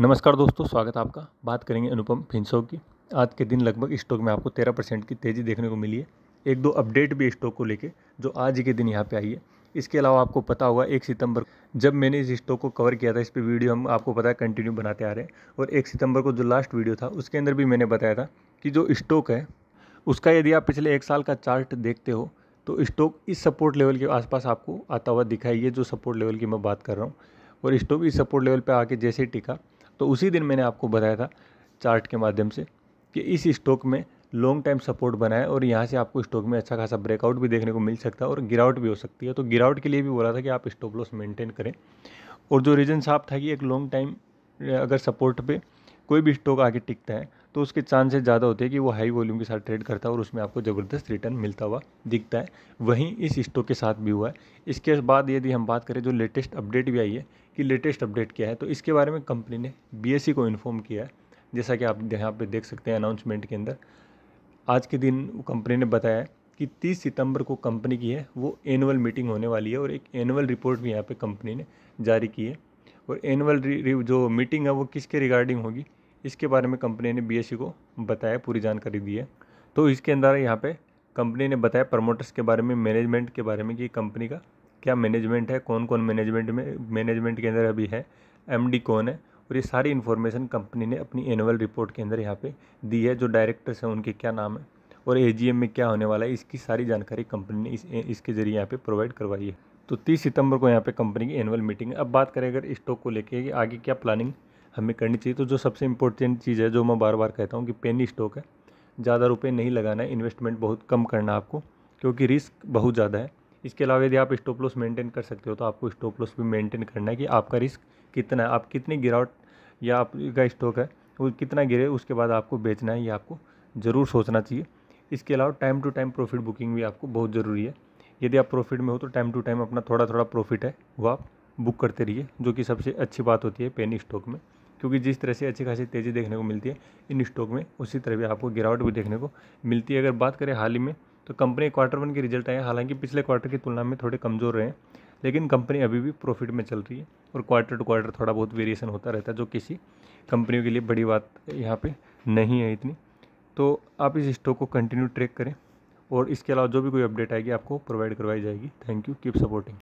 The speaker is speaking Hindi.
नमस्कार दोस्तों स्वागत है आपका बात करेंगे अनुपम फिंसो की आज के दिन लगभग स्टॉक में आपको तेरह परसेंट की तेज़ी देखने को मिली है एक दो अपडेट भी स्टॉक को लेके जो आज के दिन यहाँ पे आई है इसके अलावा आपको पता होगा एक सितंबर जब मैंने इस स्टॉक को कवर किया था इस पर वीडियो हम आपको पता है कंटिन्यू बनाते आ रहे हैं और एक सितंबर को जो लास्ट वीडियो था उसके अंदर भी मैंने बताया था कि जो स्टॉक है उसका यदि आप पिछले एक साल का चार्ट देखते हो तो स्टॉक इस सपोर्ट लेवल के आसपास आपको आता हुआ दिखाई है जो सपोर्ट लेवल की मैं बात कर रहा हूँ और स्टॉक इस सपोर्ट लेवल पर आके जैसे टिका तो उसी दिन मैंने आपको बताया था चार्ट के माध्यम से कि इस स्टॉक में लॉन्ग टाइम सपोर्ट बना है और यहाँ से आपको स्टॉक में अच्छा खासा ब्रेकआउट भी देखने को मिल सकता है और गिरावट भी हो सकती है तो गिरावट के लिए भी बोला था कि आप स्टॉप लॉस मेंटेन करें और जो रीज़न साफ था कि एक लॉन्ग टाइम अगर सपोर्ट पे कोई भी स्टॉक आगे टिकता है तो उसके चांसेस ज़्यादा होते हैं कि वो हाई वॉल्यूम के साथ ट्रेड करता है और उसमें आपको ज़बरदस्त रिटर्न मिलता हुआ दिखता है वहीं इस स्टॉक के साथ भी हुआ है इसके बाद यदि हम बात करें जो लेटेस्ट अपडेट भी आई है कि लेटेस्ट अपडेट क्या है तो इसके बारे में कंपनी ने बी e को इन्फॉर्म किया है जैसा कि आप यहाँ पे देख सकते हैं अनाउंसमेंट के अंदर आज के दिन कंपनी ने बताया कि 30 सितंबर को कंपनी की है वो एनुअल मीटिंग होने वाली है और एक एनुअल रिपोर्ट भी यहाँ पे कंपनी ने जारी की है और एनुअल जो मीटिंग है वो किसके रिगार्डिंग होगी इसके बारे में कंपनी ने बी e को बताया पूरी जानकारी दी है तो इसके अंदर यहाँ पर कंपनी ने बताया प्रमोटर्स के बारे में मैनेजमेंट के बारे में कि कंपनी का क्या मैनेजमेंट है कौन कौन मैनेजमेंट में मैनेजमेंट के अंदर अभी है एमडी कौन है और ये सारी इन्फॉर्मेशन कंपनी ने अपनी एनुअल रिपोर्ट के अंदर यहाँ पे दी है जो डायरेक्टर्स हैं उनके क्या नाम है और ए में क्या होने वाला है इसकी सारी जानकारी कंपनी ने इस, इसके ज़रिए यहाँ पे प्रोवाइड करवाई है तो तीस सितंबर को यहाँ पे कंपनी की एनुअल मीटिंग है अब बात करें अगर स्टॉक को लेके कि आगे क्या प्लानिंग हमें करनी चाहिए तो जो सबसे इंपॉर्टेंट चीज़ है जो मैं बार बार कहता हूँ कि पेनी स्टॉक है ज़्यादा रुपये नहीं लगाना है इन्वेस्टमेंट बहुत कम करना आपको क्योंकि रिस्क बहुत ज़्यादा है इसके अलावा यदि आप स्टॉप लॉस मेंटेन कर सकते हो तो आपको स्टॉप लॉस भी मेंटेन करना है कि आपका रिस्क कितना है आप कितनी गिरावट या आपका स्टॉक है वो कितना गिरे उसके बाद आपको बेचना है ये आपको ज़रूर सोचना चाहिए इसके अलावा time to time profit booking भी आपको बहुत ज़रूरी है यदि आप प्रॉफिट में हो तो टाइम टू टाइम अपना थोड़ा थोड़ा प्रॉफिट है वो आप बुक करते रहिए जो कि सबसे अच्छी बात होती है पेनी स्टॉक में क्योंकि जिस तरह से अच्छी खासी तेज़ी देखने को मिलती है इन स्टॉक में उसी तरह भी आपको गिरावट भी देखने को मिलती है अगर बात करें हाल ही में तो कंपनी क्वार्टर वन के रिजल्ट आए हालांकि पिछले क्वार्टर की तुलना में थोड़े कमज़ोर रहे लेकिन कंपनी अभी भी प्रॉफिट में चल रही है और क्वार्टर टू क्वार्टर थोड़ा बहुत वेरिएशन होता रहता है जो किसी कंपनियों के लिए बड़ी बात यहाँ पर नहीं है इतनी तो आप इस स्टॉक को कंटिन्यू ट्रैक करें और इसके अलावा जो भी कोई अपडेट आएगी आपको प्रोवाइड करवाई जाएगी थैंक यू कीप सपोर्टिंग